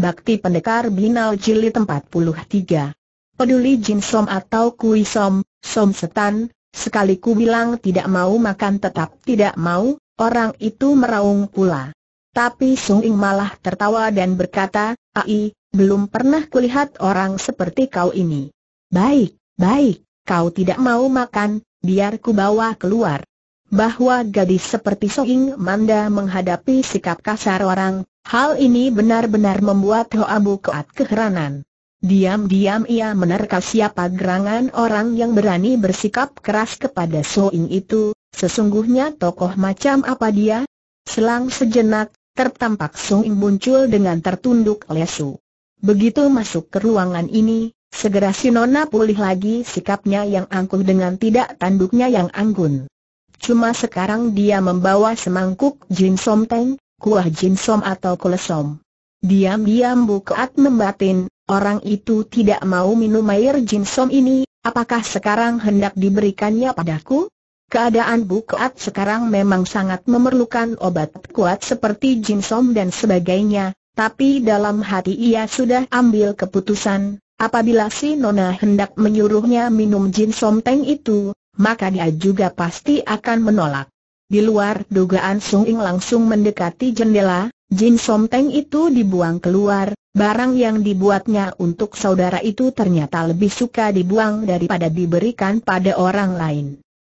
Bakti Pendekar Binal Jilid 43 Peduli Jin Som atau Kui Som, Som Setan, sekali ku bilang tidak mau makan tetap tidak mau, orang itu meraung pula. Tapi Sung Ing malah tertawa dan berkata, Ai, belum pernah kulihat orang seperti kau ini. Baik, baik, kau tidak mau makan, biar ku bawa keluar. Bahwa gadis seperti Ing Manda menghadapi sikap kasar orang, Hal ini benar-benar membuat Hoa Koat keheranan. Diam-diam ia menerka siapa gerangan orang yang berani bersikap keras kepada Soing itu, sesungguhnya tokoh macam apa dia? Selang sejenak, tertampak Soing muncul dengan tertunduk lesu. Begitu masuk ke ruangan ini, segera Sinona pulih lagi sikapnya yang angkuh dengan tidak tanduknya yang anggun. Cuma sekarang dia membawa semangkuk Jin Somteng, kuah jinsom atau kolesom. Diam-diam Bukat membatin, orang itu tidak mau minum air jinsom ini, apakah sekarang hendak diberikannya padaku? Keadaan Bukat sekarang memang sangat memerlukan obat kuat seperti jinsom dan sebagainya, tapi dalam hati ia sudah ambil keputusan, apabila si Nona hendak menyuruhnya minum jinsom teng itu, maka dia juga pasti akan menolak. Di luar dugaan Sung Ing langsung mendekati jendela, Jin Som Teng itu dibuang keluar, barang yang dibuatnya untuk saudara itu ternyata lebih suka dibuang daripada diberikan pada orang lain.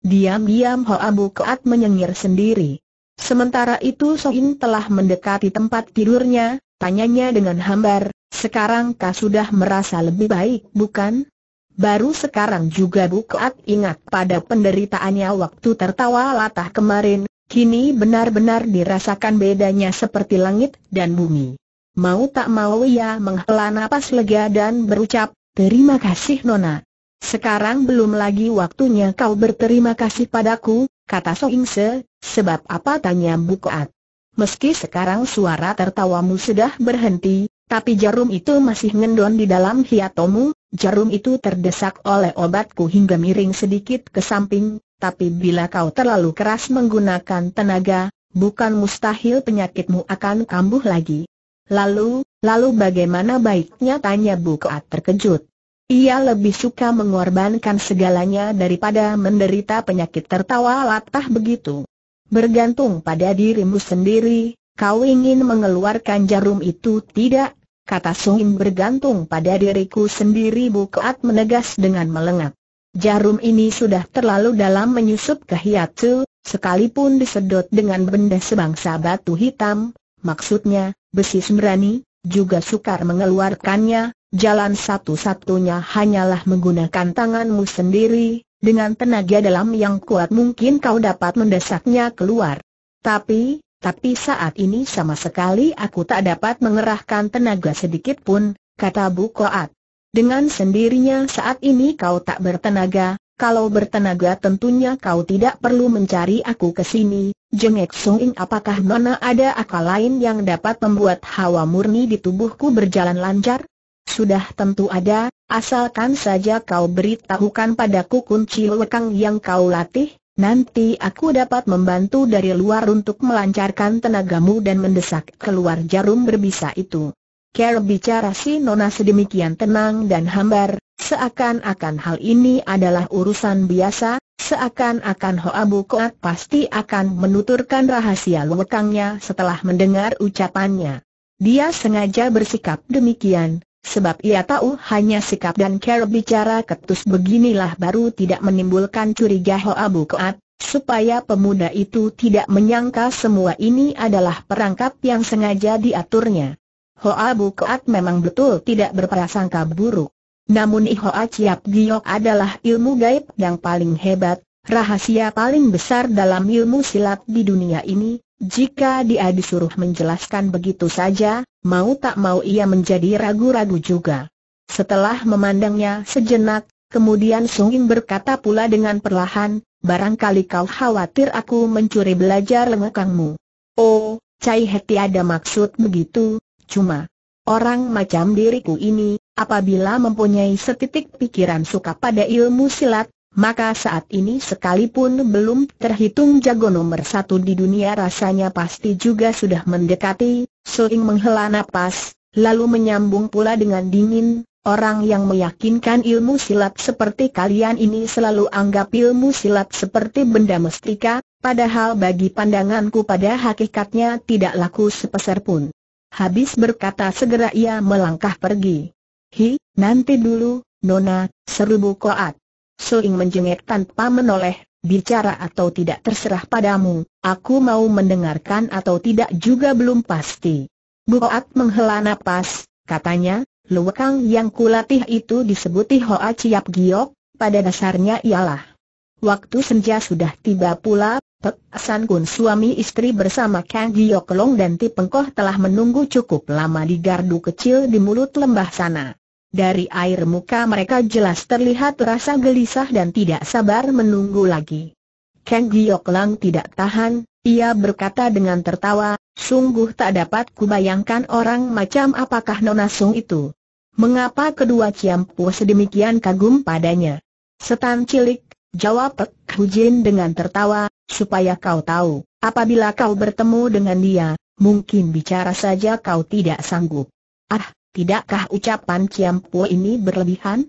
Diam-diam Ho Abu Keat menyengir sendiri. Sementara itu Sohin telah mendekati tempat tidurnya, tanyanya dengan hambar, sekarang kau sudah merasa lebih baik bukan? Baru sekarang juga Bukat ingat pada penderitaannya waktu tertawa latah kemarin, kini benar-benar dirasakan bedanya seperti langit dan bumi. Mau tak mau ia menghela napas lega dan berucap, terima kasih Nona. Sekarang belum lagi waktunya kau berterima kasih padaku, kata Soing Se, sebab apa tanya Bukat. Meski sekarang suara tertawamu sudah berhenti, tapi jarum itu masih ngendon di dalam hiatomu, Jarum itu terdesak oleh obatku hingga miring sedikit ke samping, tapi bila kau terlalu keras menggunakan tenaga, bukan mustahil penyakitmu akan kambuh lagi. Lalu, lalu bagaimana baiknya tanya Bu Bukaat terkejut. Ia lebih suka mengorbankan segalanya daripada menderita penyakit tertawa latah begitu. Bergantung pada dirimu sendiri, kau ingin mengeluarkan jarum itu tidak, kata Sung Im bergantung pada diriku sendiri Bu Keat menegas dengan melengak. Jarum ini sudah terlalu dalam menyusup ke hiatu, sekalipun disedot dengan benda sebangsa batu hitam, maksudnya, besi sembrani, juga sukar mengeluarkannya, jalan satu-satunya hanyalah menggunakan tanganmu sendiri, dengan tenaga dalam yang kuat mungkin kau dapat mendesaknya keluar. Tapi, tapi saat ini sama sekali aku tak dapat mengerahkan tenaga sedikit pun, kata Bu Koat. Dengan sendirinya saat ini kau tak bertenaga, kalau bertenaga tentunya kau tidak perlu mencari aku ke sini, jengek Sung apakah Nona ada akal lain yang dapat membuat hawa murni di tubuhku berjalan lancar? Sudah tentu ada, asalkan saja kau beritahukan padaku kunci lekang yang kau latih, Nanti aku dapat membantu dari luar untuk melancarkan tenagamu dan mendesak keluar jarum berbisa itu. Care bicara si Nona sedemikian tenang dan hambar, seakan-akan hal ini adalah urusan biasa, seakan-akan Hoa Koat pasti akan menuturkan rahasia lewekangnya setelah mendengar ucapannya. Dia sengaja bersikap demikian, Sebab ia tahu hanya sikap dan cara bicara ketus beginilah baru tidak menimbulkan curiga Ho Abu Kuat, supaya pemuda itu tidak menyangka semua ini adalah perangkap yang sengaja diaturnya. Ho Abu Kuat memang betul tidak berprasangka buruk. Namun iho aciap Giok adalah ilmu gaib yang paling hebat, rahasia paling besar dalam ilmu silat di dunia ini, jika dia disuruh menjelaskan begitu saja, mau tak mau ia menjadi ragu-ragu juga. Setelah memandangnya sejenak, kemudian Sungin berkata pula dengan perlahan, barangkali kau khawatir aku mencuri belajar lengkangmu. Oh, Cai Heti ada maksud begitu, cuma orang macam diriku ini, apabila mempunyai setitik pikiran suka pada ilmu silat, maka saat ini sekalipun belum terhitung jago nomor satu di dunia rasanya pasti juga sudah mendekati, Soing menghela nafas, lalu menyambung pula dengan dingin, orang yang meyakinkan ilmu silat seperti kalian ini selalu anggap ilmu silat seperti benda mestika, padahal bagi pandanganku pada hakikatnya tidak laku sepeser pun. Habis berkata segera ia melangkah pergi. Hi, nanti dulu, Nona, seru Koat. Suling menjengek tanpa menoleh, bicara atau tidak terserah padamu, aku mau mendengarkan atau tidak juga belum pasti. Buat menghela napas, katanya, luwekang yang kulatih itu disebuti Hoa Ciap Giok, pada dasarnya ialah. Waktu senja sudah tiba pula, Pek San Kun suami istri bersama Kang Giok Long dan Ti Pengkoh telah menunggu cukup lama di gardu kecil di mulut lembah sana. Dari air muka mereka jelas terlihat rasa gelisah dan tidak sabar menunggu lagi. Kang Giok Lang tidak tahan, ia berkata dengan tertawa, sungguh tak dapat kubayangkan orang macam apakah Nona Sung itu. Mengapa kedua Ciampu sedemikian kagum padanya? Setan cilik, jawab Pek Hujin dengan tertawa, supaya kau tahu, apabila kau bertemu dengan dia, mungkin bicara saja kau tidak sanggup. Ah, Tidakkah ucapan Po ini berlebihan?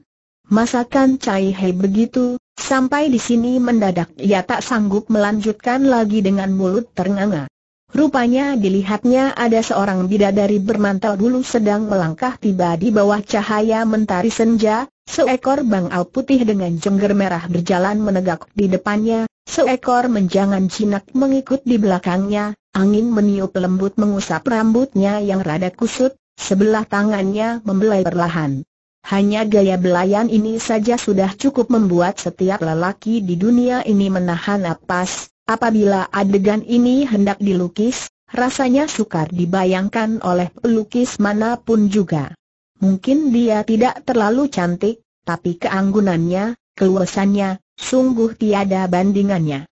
Masakan Cai Hei begitu, sampai di sini mendadak ia tak sanggup melanjutkan lagi dengan mulut ternganga. Rupanya dilihatnya ada seorang bidadari bermantel dulu sedang melangkah tiba di bawah cahaya mentari senja, seekor bangau putih dengan jengger merah berjalan menegak di depannya, seekor menjangan jinak mengikut di belakangnya, angin meniup lembut mengusap rambutnya yang rada kusut, Sebelah tangannya membelai perlahan. Hanya gaya belayan ini saja sudah cukup membuat setiap lelaki di dunia ini menahan napas. Apabila adegan ini hendak dilukis, rasanya sukar dibayangkan oleh pelukis manapun juga. Mungkin dia tidak terlalu cantik, tapi keanggunannya, keluasannya, sungguh tiada bandingannya.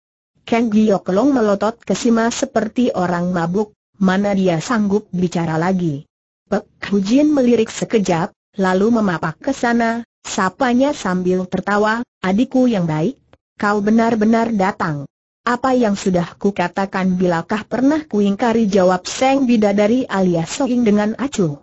Kang Long melotot ke Sima seperti orang mabuk, mana dia sanggup bicara lagi. Pek Hujin melirik sekejap, lalu memapak ke sana, sapanya sambil tertawa, adikku yang baik, kau benar-benar datang. Apa yang sudah ku katakan bilakah pernah kuingkari jawab Seng Bidadari alias Soing dengan acuh.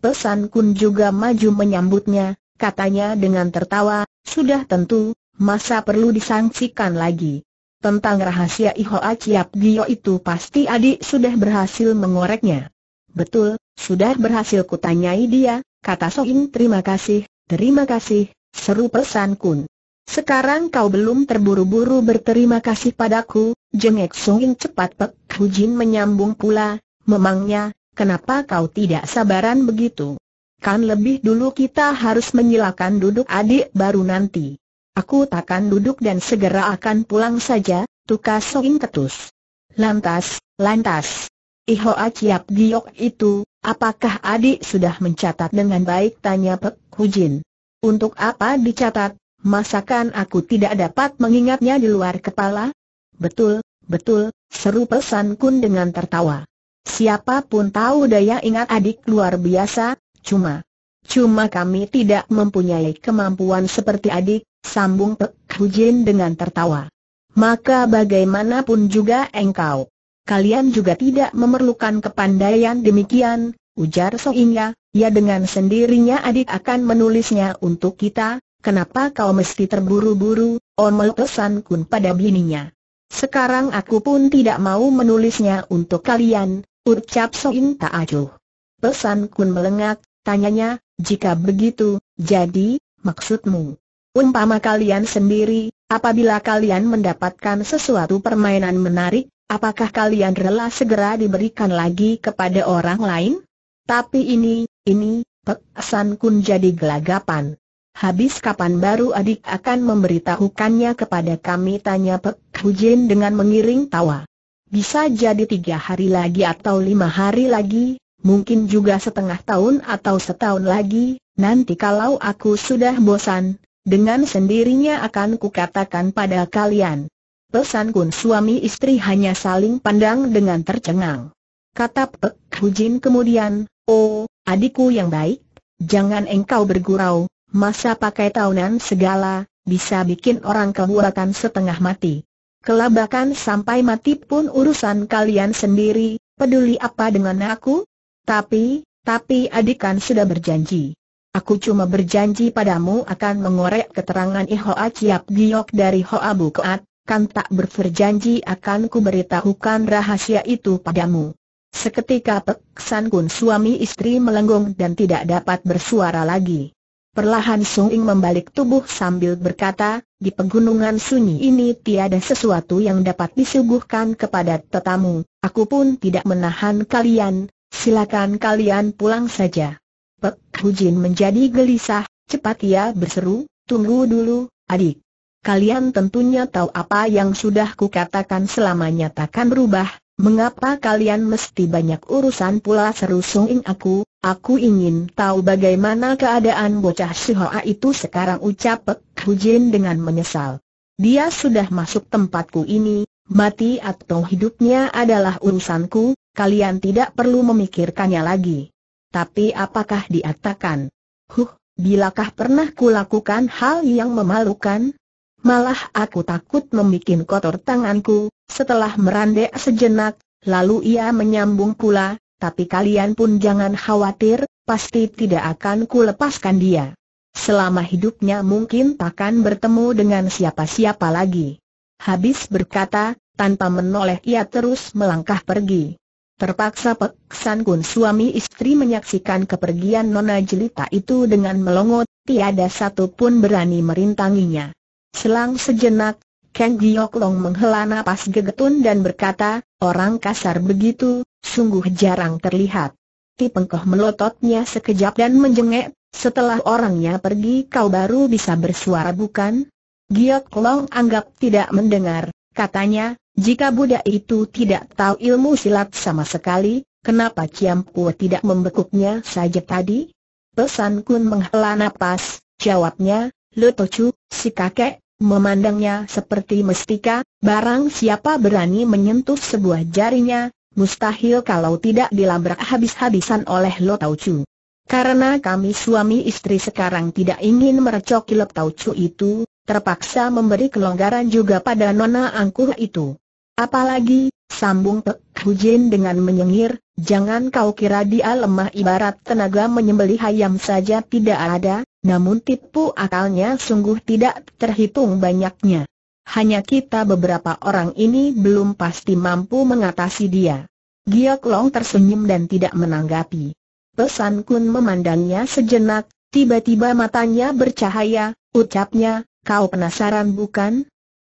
Pesan Kun juga maju menyambutnya, katanya dengan tertawa, sudah tentu, masa perlu disangsikan lagi. Tentang rahasia iho aciap Gio itu pasti adik sudah berhasil mengoreknya. Betul, sudah berhasil kutanyai dia, kata Soing terima kasih, terima kasih, seru pesan kun. Sekarang kau belum terburu-buru berterima kasih padaku, jengek Soing cepat Pek Hujin menyambung pula, memangnya, kenapa kau tidak sabaran begitu? Kan lebih dulu kita harus menyilakan duduk adik baru nanti. Aku takkan duduk dan segera akan pulang saja, Tukar Soing ketus. Lantas, lantas, Iho Aciap Giok itu, apakah adik sudah mencatat dengan baik tanya Pek Hujin. Untuk apa dicatat, masakan aku tidak dapat mengingatnya di luar kepala? Betul, betul, seru pesan kun dengan tertawa. Siapapun tahu daya ingat adik luar biasa, cuma. Cuma kami tidak mempunyai kemampuan seperti adik, sambung Pek Hujin dengan tertawa. Maka bagaimanapun juga engkau kalian juga tidak memerlukan kepandaian demikian, ujar Soingya. ya dengan sendirinya adik akan menulisnya untuk kita, kenapa kau mesti terburu-buru, Omel melepesan kun pada bininya. Sekarang aku pun tidak mau menulisnya untuk kalian, ucap Soin tak acuh. Pesan kun melengak, tanyanya, jika begitu, jadi, maksudmu? Umpama kalian sendiri, apabila kalian mendapatkan sesuatu permainan menarik, Apakah kalian rela segera diberikan lagi kepada orang lain? Tapi ini, ini, pesan kun jadi gelagapan. Habis kapan baru adik akan memberitahukannya kepada kami tanya Pek Hujin dengan mengiring tawa. Bisa jadi tiga hari lagi atau lima hari lagi, mungkin juga setengah tahun atau setahun lagi, nanti kalau aku sudah bosan, dengan sendirinya akan kukatakan pada kalian. Pesan Kun suami istri hanya saling pandang dengan tercengang. Kata Pek Hujin kemudian, Oh, adikku yang baik, jangan engkau bergurau, masa pakai tahunan segala, bisa bikin orang kebuakan setengah mati. Kelabakan sampai mati pun urusan kalian sendiri, peduli apa dengan aku? Tapi, tapi adik kan sudah berjanji. Aku cuma berjanji padamu akan mengorek keterangan Ihoa Ciap Giok dari Hoa Bukoat, kan tak berjanji akan kuberitahukan rahasia itu padamu. Seketika peksan Kun suami istri melenggong dan tidak dapat bersuara lagi. Perlahan Sung Ing membalik tubuh sambil berkata, di pegunungan sunyi ini tiada sesuatu yang dapat disuguhkan kepada tetamu, aku pun tidak menahan kalian, silakan kalian pulang saja. Pek Hujin menjadi gelisah, cepat ia ya, berseru, tunggu dulu, adik kalian tentunya tahu apa yang sudah kukatakan selama nyatakan berubah, mengapa kalian mesti banyak urusan pula seru aku, aku ingin tahu bagaimana keadaan bocah si itu sekarang ucap Pek Hujin dengan menyesal. Dia sudah masuk tempatku ini, mati atau hidupnya adalah urusanku, kalian tidak perlu memikirkannya lagi. Tapi apakah diatakan? Huh, bilakah pernah kulakukan hal yang memalukan? Malah aku takut membuat kotor tanganku, setelah merandek sejenak, lalu ia menyambung pula, tapi kalian pun jangan khawatir, pasti tidak akan ku lepaskan dia. Selama hidupnya mungkin takkan bertemu dengan siapa-siapa lagi. Habis berkata, tanpa menoleh ia terus melangkah pergi. Terpaksa peksan Kun suami istri menyaksikan kepergian Nona Jelita itu dengan melongot, tiada satu pun berani merintanginya. Selang sejenak, Kang Giok Long menghela nafas gegetun dan berkata, orang kasar begitu, sungguh jarang terlihat. Ti Pengkoh melototnya sekejap dan menjengek, setelah orangnya pergi kau baru bisa bersuara bukan? Giok Long anggap tidak mendengar, katanya, jika budak itu tidak tahu ilmu silat sama sekali, kenapa Ciam tidak membekuknya saja tadi? Pesan Kun menghela nafas, jawabnya, tocu. Si kakek, memandangnya seperti mestika, barang siapa berani menyentuh sebuah jarinya, mustahil kalau tidak dilabrak habis-habisan oleh Lo Tau Chu. Karena kami suami istri sekarang tidak ingin merecoki Lo Tau Chu itu, terpaksa memberi kelonggaran juga pada nona angkuh itu. Apalagi, sambung Pek Jin dengan menyengir, jangan kau kira dia lemah ibarat tenaga menyembeli ayam saja tidak ada, namun tipu akalnya sungguh tidak terhitung banyaknya. Hanya kita beberapa orang ini belum pasti mampu mengatasi dia. Giok Long tersenyum dan tidak menanggapi. Pesan Kun memandangnya sejenak, tiba-tiba matanya bercahaya, ucapnya, kau penasaran bukan?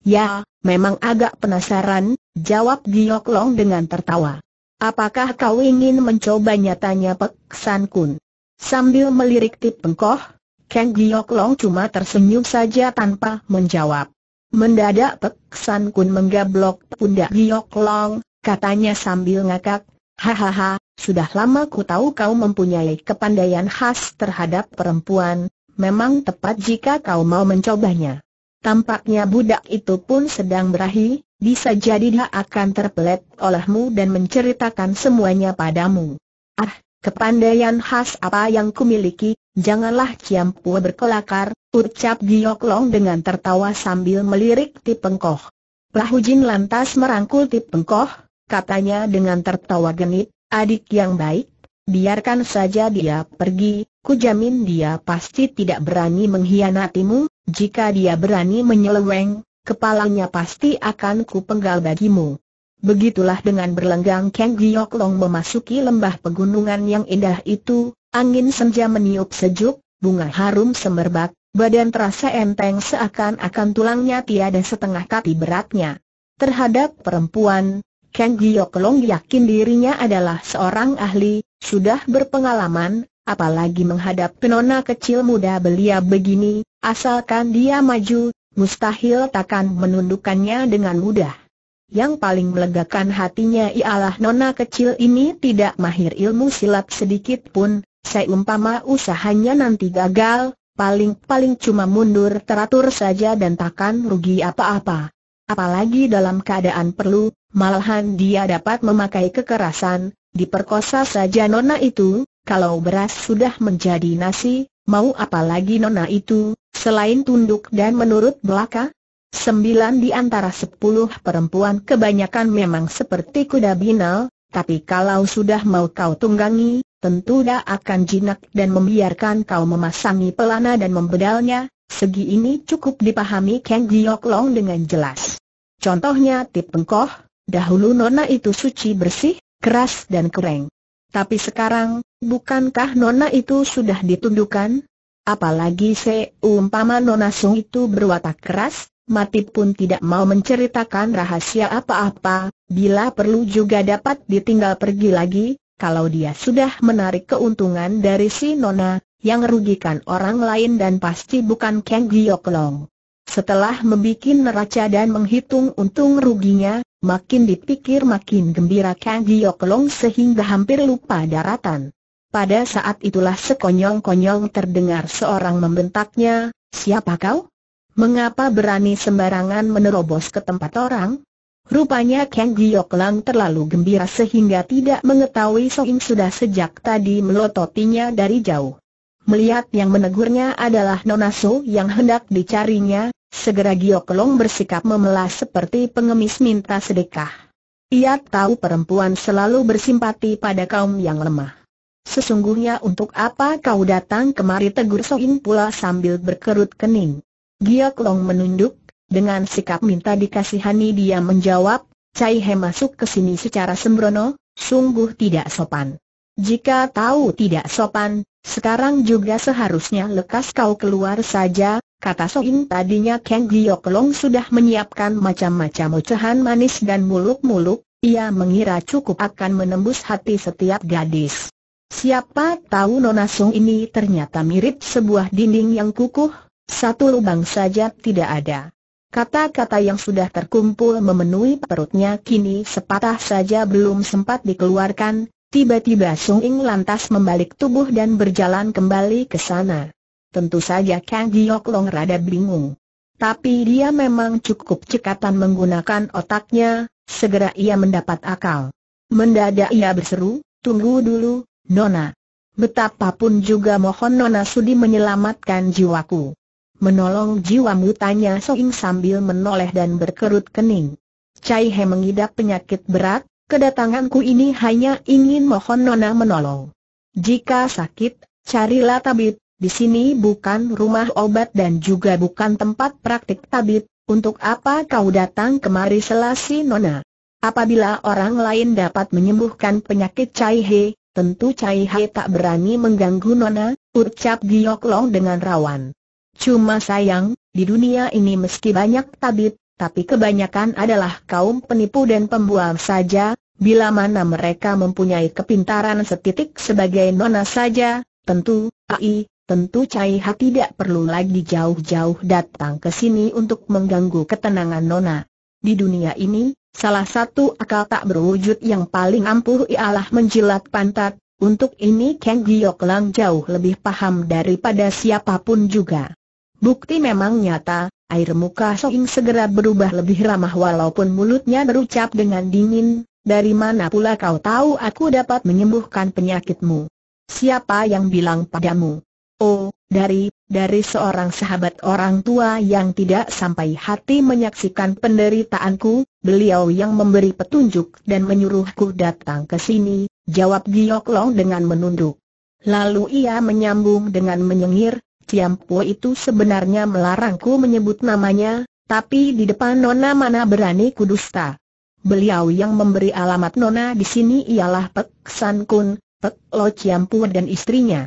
Ya, memang agak penasaran, jawab Giok Long dengan tertawa. Apakah kau ingin mencobanya tanya Pek San Kun? Sambil melirik Tip Pengkoh, Kang Giok Long cuma tersenyum saja tanpa menjawab. Mendadak Pek San Kun menggablok pundak Giok Long, katanya sambil ngakak, Hahaha, sudah lama ku tahu kau mempunyai kepandaian khas terhadap perempuan, memang tepat jika kau mau mencobanya. Tampaknya budak itu pun sedang berahi, bisa jadi dia akan terpelet olehmu dan menceritakan semuanya padamu. Ah, Kepandaian khas apa yang kumiliki, janganlah Pua berkelakar, ucap Giok Long dengan tertawa sambil melirik Tipengkoh. Prahujin lantas merangkul Tipengkoh, katanya dengan tertawa genit, adik yang baik, biarkan saja dia pergi, kujamin dia pasti tidak berani mengkhianatimu, jika dia berani menyeleweng, kepalanya pasti akan kupenggal bagimu. Begitulah dengan berlenggang Kang Giok Long memasuki lembah pegunungan yang indah itu, angin senja meniup sejuk, bunga harum semerbak, badan terasa enteng seakan-akan tulangnya tiada setengah kaki beratnya. Terhadap perempuan, Kang Giok Long yakin dirinya adalah seorang ahli, sudah berpengalaman, apalagi menghadap penona kecil muda belia begini, asalkan dia maju, mustahil takkan menundukkannya dengan mudah. Yang paling melegakan hatinya ialah nona kecil ini tidak mahir ilmu silat sedikit pun, umpama usahanya nanti gagal, paling-paling cuma mundur teratur saja dan takkan rugi apa-apa. Apalagi dalam keadaan perlu, malahan dia dapat memakai kekerasan, diperkosa saja nona itu, kalau beras sudah menjadi nasi, mau apalagi nona itu, selain tunduk dan menurut belaka? Sembilan di antara sepuluh perempuan kebanyakan memang seperti kuda binal, tapi kalau sudah mau kau tunggangi, tentu dia akan jinak dan membiarkan kau memasangi pelana dan membedalnya, segi ini cukup dipahami Kang Giok Long dengan jelas. Contohnya tip pengkoh, dahulu nona itu suci bersih, keras dan kering. Tapi sekarang, bukankah nona itu sudah ditundukkan? Apalagi seumpama nona Sung itu berwatak keras, mati pun tidak mau menceritakan rahasia apa-apa, bila perlu juga dapat ditinggal pergi lagi, kalau dia sudah menarik keuntungan dari si Nona, yang rugikan orang lain dan pasti bukan Kang Giok Long. Setelah membuat neraca dan menghitung untung ruginya, makin dipikir makin gembira Kang Giok Long sehingga hampir lupa daratan. Pada saat itulah sekonyong-konyong terdengar seorang membentaknya, siapa kau? Mengapa berani sembarangan menerobos ke tempat orang? Rupanya Kang Giok Lang terlalu gembira sehingga tidak mengetahui Soim sudah sejak tadi melototinya dari jauh. Melihat yang menegurnya adalah Nona So yang hendak dicarinya, segera Giok Long bersikap memelas seperti pengemis minta sedekah. Ia tahu perempuan selalu bersimpati pada kaum yang lemah. Sesungguhnya untuk apa kau datang kemari tegur Soim pula sambil berkerut kening. Giok Long menunduk, dengan sikap minta dikasihani dia menjawab, Cai He masuk ke sini secara sembrono, sungguh tidak sopan. Jika tahu tidak sopan, sekarang juga seharusnya lekas kau keluar saja, kata Soin tadinya Kang Giok Long sudah menyiapkan macam-macam ucahan manis dan muluk-muluk, ia mengira cukup akan menembus hati setiap gadis. Siapa tahu Nona Sung ini ternyata mirip sebuah dinding yang kukuh, satu lubang saja tidak ada. Kata-kata yang sudah terkumpul memenuhi perutnya kini sepatah saja belum sempat dikeluarkan, tiba-tiba Sung Ing lantas membalik tubuh dan berjalan kembali ke sana. Tentu saja Kang Giok Long rada bingung. Tapi dia memang cukup cekatan menggunakan otaknya, segera ia mendapat akal. Mendadak ia berseru, tunggu dulu, Nona. Betapapun juga mohon Nona sudi menyelamatkan jiwaku. Menolong jiwamu tanya Soing sambil menoleh dan berkerut kening. Cai He mengidap penyakit berat, kedatanganku ini hanya ingin mohon Nona menolong. Jika sakit, carilah tabib, di sini bukan rumah obat dan juga bukan tempat praktik tabib, untuk apa kau datang kemari selasi Nona? Apabila orang lain dapat menyembuhkan penyakit Cai He, tentu Cai He tak berani mengganggu Nona, ucap Giok Long dengan rawan. Cuma sayang, di dunia ini meski banyak tabib, tapi kebanyakan adalah kaum penipu dan pembuang saja, bila mana mereka mempunyai kepintaran setitik sebagai nona saja, tentu, ai, tentu Cai Ha tidak perlu lagi jauh-jauh datang ke sini untuk mengganggu ketenangan nona. Di dunia ini, salah satu akal tak berwujud yang paling ampuh ialah menjilat pantat, untuk ini Kang Giok Lang jauh lebih paham daripada siapapun juga. Bukti memang nyata, air muka Soing segera berubah lebih ramah walaupun mulutnya berucap dengan dingin, dari mana pula kau tahu aku dapat menyembuhkan penyakitmu? Siapa yang bilang padamu? Oh, dari, dari seorang sahabat orang tua yang tidak sampai hati menyaksikan penderitaanku, beliau yang memberi petunjuk dan menyuruhku datang ke sini, jawab Giok Long dengan menunduk. Lalu ia menyambung dengan menyengir, Ciampo itu sebenarnya melarangku menyebut namanya, tapi di depan Nona mana berani kudusta. Beliau yang memberi alamat Nona di sini ialah Pek San Kun, Pek Lo Ciampo dan istrinya.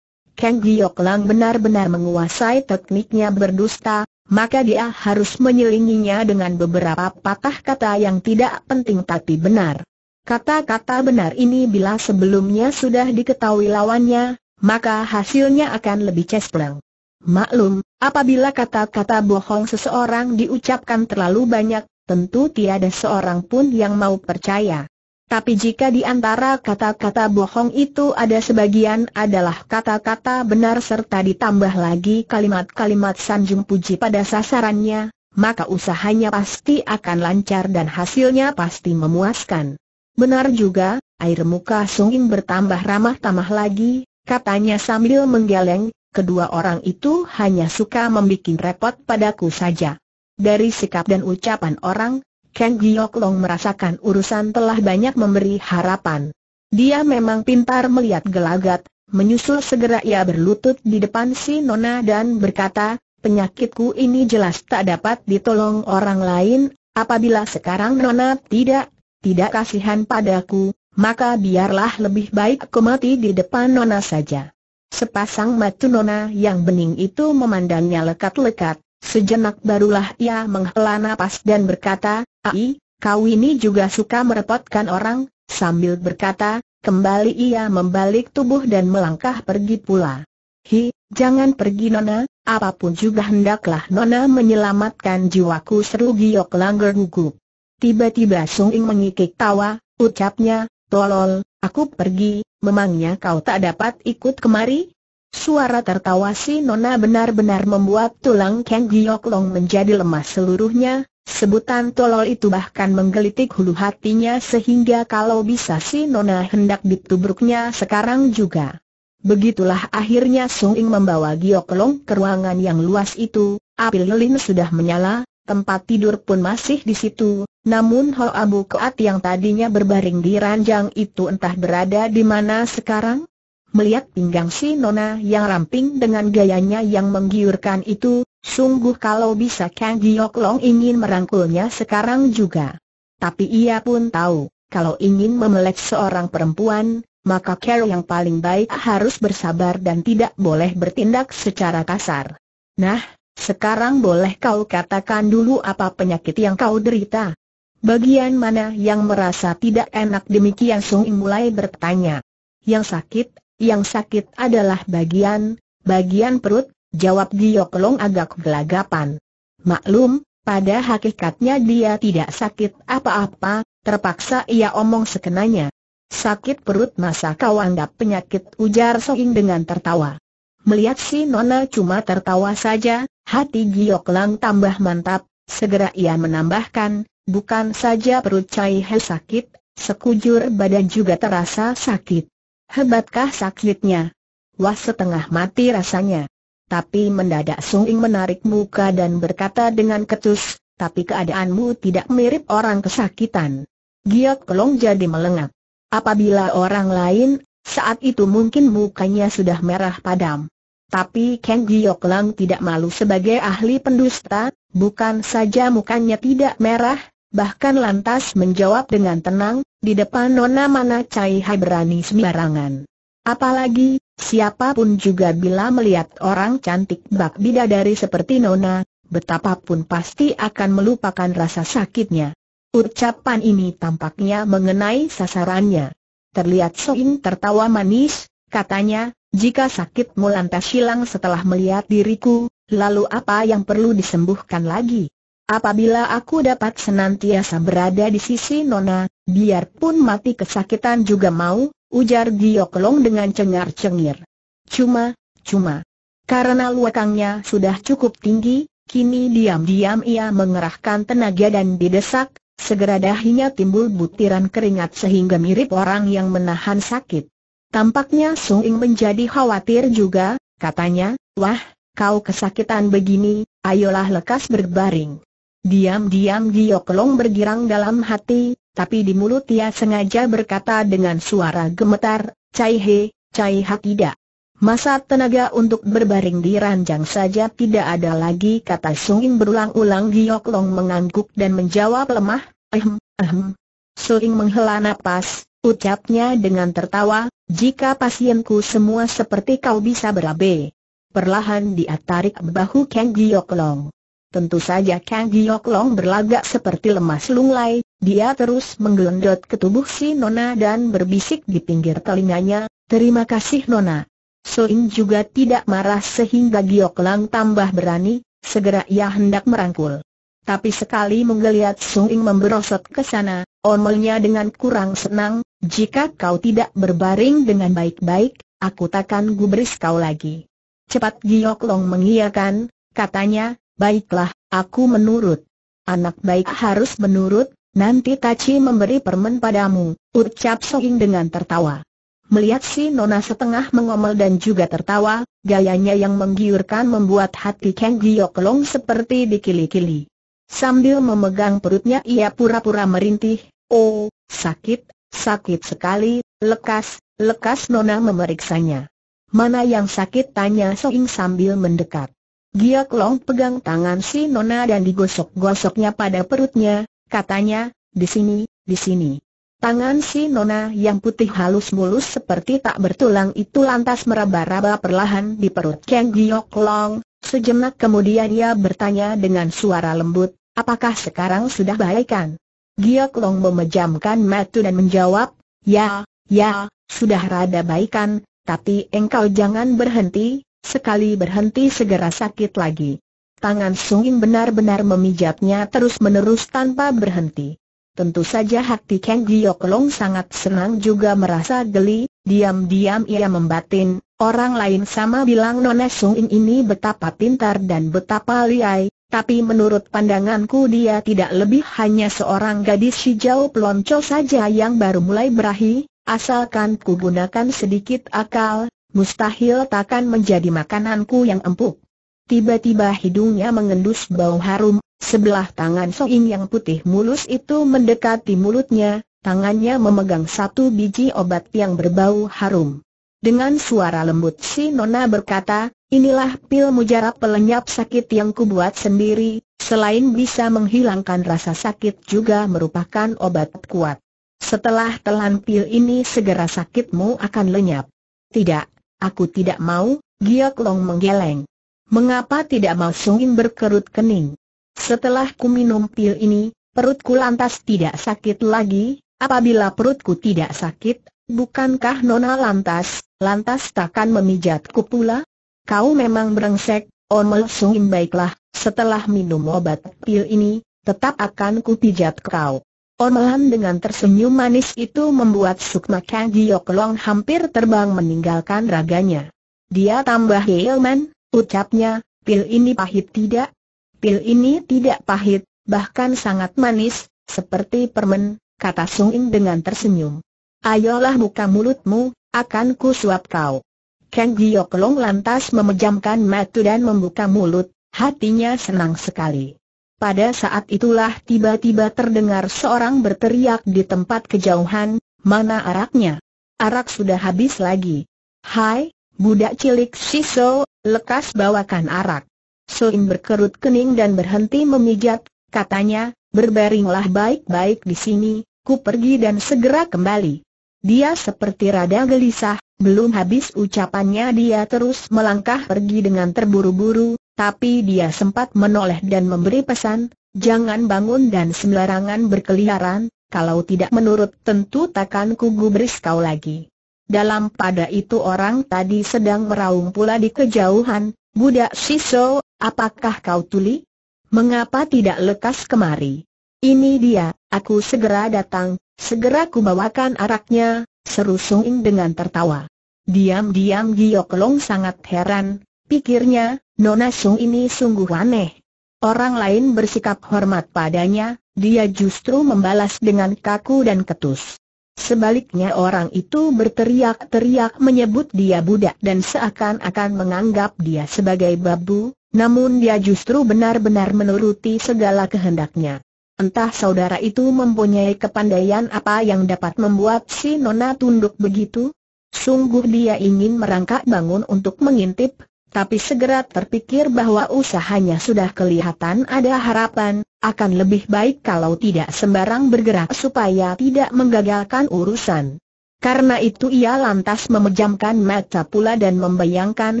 Kang Giok Lang benar-benar menguasai tekniknya berdusta, maka dia harus menyelinginya dengan beberapa patah kata yang tidak penting tapi benar. Kata-kata benar ini bila sebelumnya sudah diketahui lawannya, maka hasilnya akan lebih cespleng. Maklum, apabila kata-kata bohong seseorang diucapkan terlalu banyak, tentu tiada seorang pun yang mau percaya. Tapi jika di antara kata-kata bohong itu ada sebagian adalah kata-kata benar serta ditambah lagi kalimat-kalimat sanjung puji pada sasarannya, maka usahanya pasti akan lancar dan hasilnya pasti memuaskan. Benar juga, air muka sungging bertambah ramah-tamah lagi, katanya sambil menggeleng, kedua orang itu hanya suka membuat repot padaku saja. Dari sikap dan ucapan orang, Kang Giok Long merasakan urusan telah banyak memberi harapan. Dia memang pintar melihat gelagat, menyusul segera ia berlutut di depan si Nona dan berkata, penyakitku ini jelas tak dapat ditolong orang lain, apabila sekarang Nona tidak, tidak kasihan padaku, maka biarlah lebih baik aku mati di depan Nona saja. Sepasang mata nona yang bening itu memandangnya lekat-lekat, sejenak barulah ia menghela napas dan berkata, Ai, kau ini juga suka merepotkan orang, sambil berkata, kembali ia membalik tubuh dan melangkah pergi pula. Hi, jangan pergi nona, apapun juga hendaklah nona menyelamatkan jiwaku seru Giok langgar gugup. Tiba-tiba Sung Ing mengikik tawa, ucapnya, tolol, aku pergi, memangnya kau tak dapat ikut kemari? Suara tertawa si Nona benar-benar membuat tulang Kang Giok Long menjadi lemas seluruhnya, sebutan tolol itu bahkan menggelitik hulu hatinya sehingga kalau bisa si Nona hendak ditubruknya sekarang juga. Begitulah akhirnya Song Ing membawa Giok Long ke ruangan yang luas itu, api lilin sudah menyala, tempat tidur pun masih di situ, namun Ho Abu Keat yang tadinya berbaring di ranjang itu entah berada di mana sekarang? Melihat pinggang si Nona yang ramping dengan gayanya yang menggiurkan itu, sungguh kalau bisa Kang Giok Long ingin merangkulnya sekarang juga. Tapi ia pun tahu, kalau ingin memelek seorang perempuan, maka care yang paling baik harus bersabar dan tidak boleh bertindak secara kasar. Nah, sekarang boleh kau katakan dulu apa penyakit yang kau derita? Bagian mana yang merasa tidak enak demikian Sung Im mulai bertanya. Yang sakit, yang sakit adalah bagian, bagian perut, jawab Long agak gelagapan. Maklum, pada hakikatnya dia tidak sakit apa-apa, terpaksa ia omong sekenanya. Sakit perut masa kau anggap penyakit ujar Sung Im dengan tertawa. Melihat si Nona cuma tertawa saja, hati Long tambah mantap, segera ia menambahkan, Bukan saja perut Cai He sakit, sekujur badan juga terasa sakit. Hebatkah sakitnya? Wah setengah mati rasanya. Tapi mendadak Sung Ing menarik muka dan berkata dengan ketus, tapi keadaanmu tidak mirip orang kesakitan. Giok Kelong jadi melengak. Apabila orang lain, saat itu mungkin mukanya sudah merah padam. Tapi Kang Giok Lang tidak malu sebagai ahli pendusta, bukan saja mukanya tidak merah, bahkan lantas menjawab dengan tenang, di depan Nona mana Cai Hai berani sembarangan. Apalagi, siapapun juga bila melihat orang cantik bak bidadari seperti Nona, betapapun pasti akan melupakan rasa sakitnya. Ucapan ini tampaknya mengenai sasarannya. Terlihat Soing tertawa manis, katanya, jika sakitmu lantas hilang setelah melihat diriku, lalu apa yang perlu disembuhkan lagi? Apabila aku dapat senantiasa berada di sisi Nona, biarpun mati kesakitan juga mau, ujar Giokelong dengan cengar-cengir. Cuma, cuma. Karena luakangnya sudah cukup tinggi, kini diam-diam ia mengerahkan tenaga dan didesak, segera dahinya timbul butiran keringat sehingga mirip orang yang menahan sakit. Tampaknya Sung Ing menjadi khawatir juga, katanya, wah, kau kesakitan begini, ayolah lekas berbaring. Diam-diam Gioklong bergirang dalam hati, tapi di mulut ia sengaja berkata dengan suara gemetar, Cai He, Cai Ha tidak. Masa tenaga untuk berbaring di ranjang saja tidak ada lagi kata Suing berulang-ulang Gioklong mengangguk dan menjawab lemah, ehem, ehem. Suing menghela napas, ucapnya dengan tertawa, jika pasienku semua seperti kau bisa berabe. Perlahan dia tarik bahu Kang Gioklong. Tentu saja Kang Giok Long berlagak seperti lemas lunglai, dia terus menggelendot ke tubuh si Nona dan berbisik di pinggir telinganya, terima kasih Nona. Soin juga tidak marah sehingga Giok Long tambah berani, segera ia hendak merangkul. Tapi sekali menggeliat Soin memberosot ke sana, omelnya dengan kurang senang, jika kau tidak berbaring dengan baik-baik, aku takkan gubris kau lagi. Cepat Giok Long mengiyakan, katanya, Baiklah, aku menurut. Anak baik harus menurut, nanti Tachi memberi permen padamu, ucap Sohing dengan tertawa. Melihat si Nona setengah mengomel dan juga tertawa, gayanya yang menggiurkan membuat hati Kang Long seperti dikili-kili. Sambil memegang perutnya ia pura-pura merintih, oh, sakit, sakit sekali, lekas, lekas Nona memeriksanya. Mana yang sakit tanya Soing sambil mendekat. Giak Long pegang tangan si Nona dan digosok-gosoknya pada perutnya, katanya, di sini, di sini. Tangan si Nona yang putih halus mulus seperti tak bertulang itu lantas meraba-raba perlahan di perut Kang Giok Long, sejenak kemudian ia bertanya dengan suara lembut, apakah sekarang sudah baikan? Giok Long memejamkan mata dan menjawab, ya, ya, sudah rada baikan, tapi engkau jangan berhenti, Sekali berhenti segera sakit lagi. Tangan Sungin benar-benar memijatnya terus-menerus tanpa berhenti. Tentu saja hati Kang Gioklong sangat senang juga merasa geli, diam-diam ia membatin, orang lain sama bilang Nona Sungin ini betapa pintar dan betapa liai, tapi menurut pandanganku dia tidak lebih hanya seorang gadis hijau pelonco saja yang baru mulai berahi, asalkan ku gunakan sedikit akal, mustahil takkan menjadi makananku yang empuk. Tiba-tiba hidungnya mengendus bau harum, sebelah tangan Soing yang putih mulus itu mendekati mulutnya, tangannya memegang satu biji obat yang berbau harum. Dengan suara lembut si Nona berkata, inilah pil mujarab pelenyap sakit yang kubuat sendiri, selain bisa menghilangkan rasa sakit juga merupakan obat kuat. Setelah telan pil ini segera sakitmu akan lenyap. Tidak, Aku tidak mau, Giok Long menggeleng. Mengapa tidak mau Sungin berkerut kening? Setelah ku minum pil ini, perutku lantas tidak sakit lagi, apabila perutku tidak sakit, bukankah Nona lantas, lantas takkan memijatku pula? Kau memang berengsek, Omel Sungin baiklah, setelah minum obat pil ini, tetap akan pijat kau. Omelan dengan tersenyum manis itu membuat Sukma Kang Giok hampir terbang meninggalkan raganya. Dia tambah heilman, ucapnya, pil ini pahit tidak? Pil ini tidak pahit, bahkan sangat manis, seperti permen, kata Sung In dengan tersenyum. Ayolah buka mulutmu, akan ku suap kau. Kang Giok lantas memejamkan mata dan membuka mulut, hatinya senang sekali. Pada saat itulah tiba-tiba terdengar seorang berteriak di tempat kejauhan, mana araknya? Arak sudah habis lagi. Hai, budak cilik Siso, lekas bawakan arak. Soin berkerut kening dan berhenti memijat, katanya, berbaringlah baik-baik di sini, ku pergi dan segera kembali. Dia seperti rada gelisah, belum habis ucapannya dia terus melangkah pergi dengan terburu-buru, tapi dia sempat menoleh dan memberi pesan, jangan bangun dan sembarangan berkeliaran, kalau tidak menurut tentu takkan kugubris kau lagi. Dalam pada itu orang tadi sedang meraung pula di kejauhan, Budak Siso, apakah kau tuli? Mengapa tidak lekas kemari? Ini dia, aku segera datang, segera bawakan araknya, seru Sung dengan tertawa. Diam-diam Giok Long sangat heran, Pikirnya, Nona Sung ini sungguh aneh. Orang lain bersikap hormat padanya, dia justru membalas dengan kaku dan ketus. Sebaliknya orang itu berteriak-teriak menyebut dia budak dan seakan-akan menganggap dia sebagai babu, namun dia justru benar-benar menuruti segala kehendaknya. Entah saudara itu mempunyai kepandaian apa yang dapat membuat si Nona tunduk begitu? Sungguh dia ingin merangkak bangun untuk mengintip, tapi segera terpikir bahwa usahanya sudah kelihatan ada harapan, akan lebih baik kalau tidak sembarang bergerak supaya tidak menggagalkan urusan. Karena itu ia lantas memejamkan mata pula dan membayangkan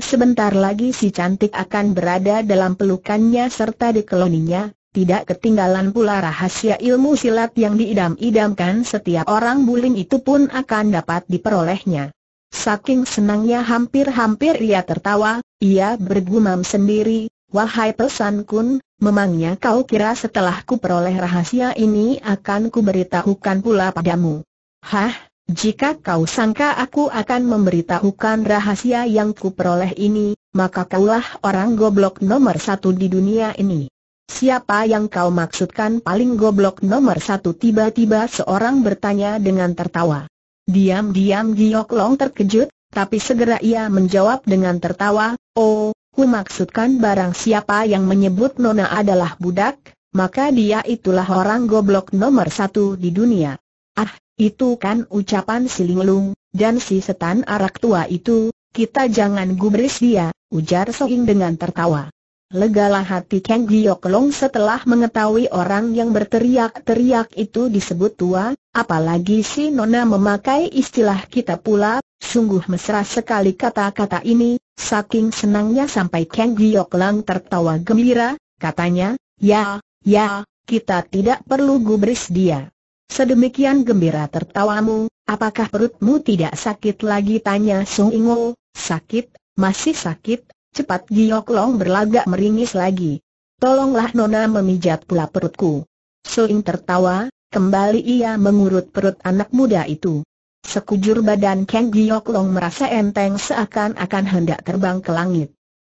sebentar lagi si cantik akan berada dalam pelukannya serta dikeloninya, tidak ketinggalan pula rahasia ilmu silat yang diidam-idamkan setiap orang buling itu pun akan dapat diperolehnya. Saking senangnya hampir-hampir ia tertawa, ia bergumam sendiri, Wahai Pesan Kun, memangnya kau kira setelah ku peroleh rahasia ini akan ku beritahukan pula padamu? Hah, jika kau sangka aku akan memberitahukan rahasia yang ku peroleh ini, maka kaulah orang goblok nomor satu di dunia ini. Siapa yang kau maksudkan paling goblok nomor satu tiba-tiba seorang bertanya dengan tertawa. Diam-diam Giok Long terkejut, tapi segera ia menjawab dengan tertawa, Oh, ku maksudkan barang siapa yang menyebut Nona adalah budak, maka dia itulah orang goblok nomor satu di dunia. Ah, itu kan ucapan si linglung, dan si setan arak tua itu, kita jangan gubris dia, ujar Soing dengan tertawa. Legalah hati Kang Gioklong setelah mengetahui orang yang berteriak-teriak itu disebut tua, apalagi si Nona memakai istilah kita pula, sungguh mesra sekali kata-kata ini, saking senangnya sampai Kang Gioklong tertawa gembira, katanya, ya, ya, kita tidak perlu gubris dia. Sedemikian gembira tertawamu, apakah perutmu tidak sakit lagi tanya Sung Ingo, sakit, masih sakit, Cepat Giok Long berlagak meringis lagi. Tolonglah Nona memijat pula perutku. Suing tertawa, kembali ia mengurut perut anak muda itu. Sekujur badan Kang Giok Long merasa enteng seakan-akan hendak terbang ke langit.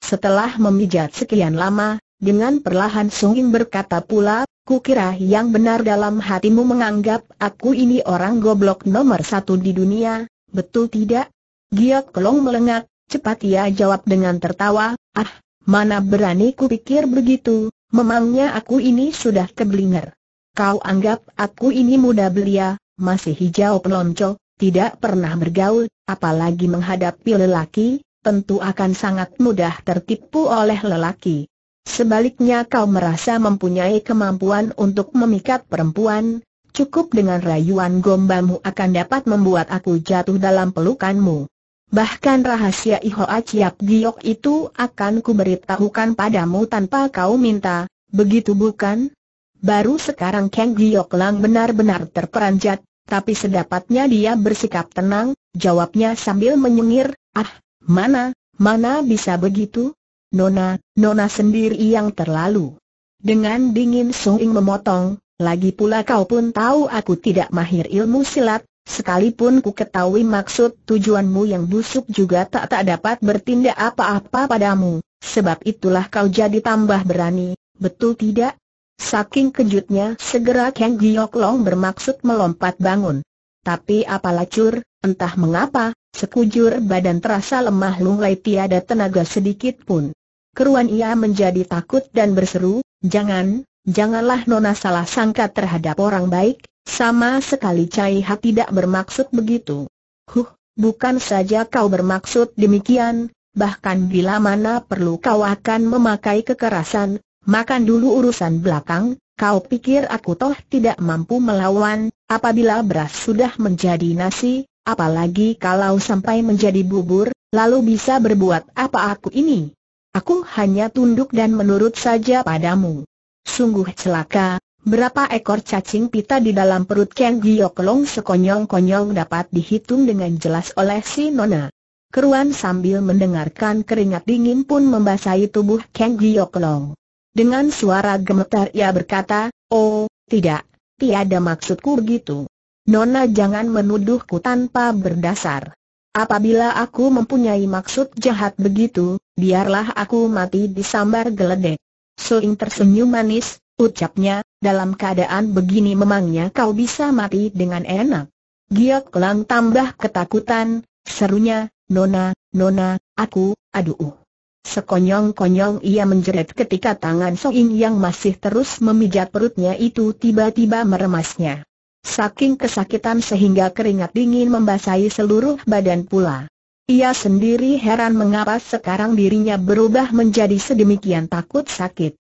Setelah memijat sekian lama, dengan perlahan Suing berkata pula, Kukira yang benar dalam hatimu menganggap aku ini orang goblok nomor satu di dunia, betul tidak? Giok Long melengak, Cepat ia jawab dengan tertawa, ah, mana berani pikir begitu, memangnya aku ini sudah keblinger. Kau anggap aku ini muda belia, masih hijau pelonco, tidak pernah bergaul, apalagi menghadapi lelaki, tentu akan sangat mudah tertipu oleh lelaki. Sebaliknya kau merasa mempunyai kemampuan untuk memikat perempuan, cukup dengan rayuan gombamu akan dapat membuat aku jatuh dalam pelukanmu. Bahkan rahasia Iho Ciap Giok itu akan kuberitahukan padamu tanpa kau minta, begitu bukan? Baru sekarang Kang Giok Lang benar-benar terperanjat, tapi sedapatnya dia bersikap tenang, jawabnya sambil menyengir, ah, mana, mana bisa begitu? Nona, Nona sendiri yang terlalu. Dengan dingin Ing memotong, lagi pula kau pun tahu aku tidak mahir ilmu silat, Sekalipun ku ketahui maksud tujuanmu yang busuk juga tak tak dapat bertindak apa-apa padamu, sebab itulah kau jadi tambah berani, betul tidak? Saking kejutnya segera Kang Giok Long bermaksud melompat bangun. Tapi apalah cur, entah mengapa, sekujur badan terasa lemah lunglai tiada tenaga sedikit pun. Keruan ia menjadi takut dan berseru, jangan, janganlah Nona salah sangka terhadap orang baik, sama sekali Cai Ha tidak bermaksud begitu. Huh, bukan saja kau bermaksud demikian, bahkan bila mana perlu kau akan memakai kekerasan, makan dulu urusan belakang, kau pikir aku toh tidak mampu melawan, apabila beras sudah menjadi nasi, apalagi kalau sampai menjadi bubur, lalu bisa berbuat apa aku ini? Aku hanya tunduk dan menurut saja padamu. Sungguh celaka, Berapa ekor cacing pita di dalam perut Kang Giok Long sekonyong-konyong dapat dihitung dengan jelas oleh si Nona. Keruan sambil mendengarkan keringat dingin pun membasahi tubuh Kang Giok Long. Dengan suara gemetar ia berkata, Oh, tidak, tiada maksudku begitu. Nona jangan menuduhku tanpa berdasar. Apabila aku mempunyai maksud jahat begitu, biarlah aku mati di sambar geledek. Soing tersenyum manis, Ucapnya, dalam keadaan begini memangnya kau bisa mati dengan enak. Giok Lang tambah ketakutan, serunya, Nona, Nona, aku, aduh. Sekonyong-konyong ia menjerit ketika tangan Soing yang masih terus memijat perutnya itu tiba-tiba meremasnya. Saking kesakitan sehingga keringat dingin membasahi seluruh badan pula. Ia sendiri heran mengapa sekarang dirinya berubah menjadi sedemikian takut sakit.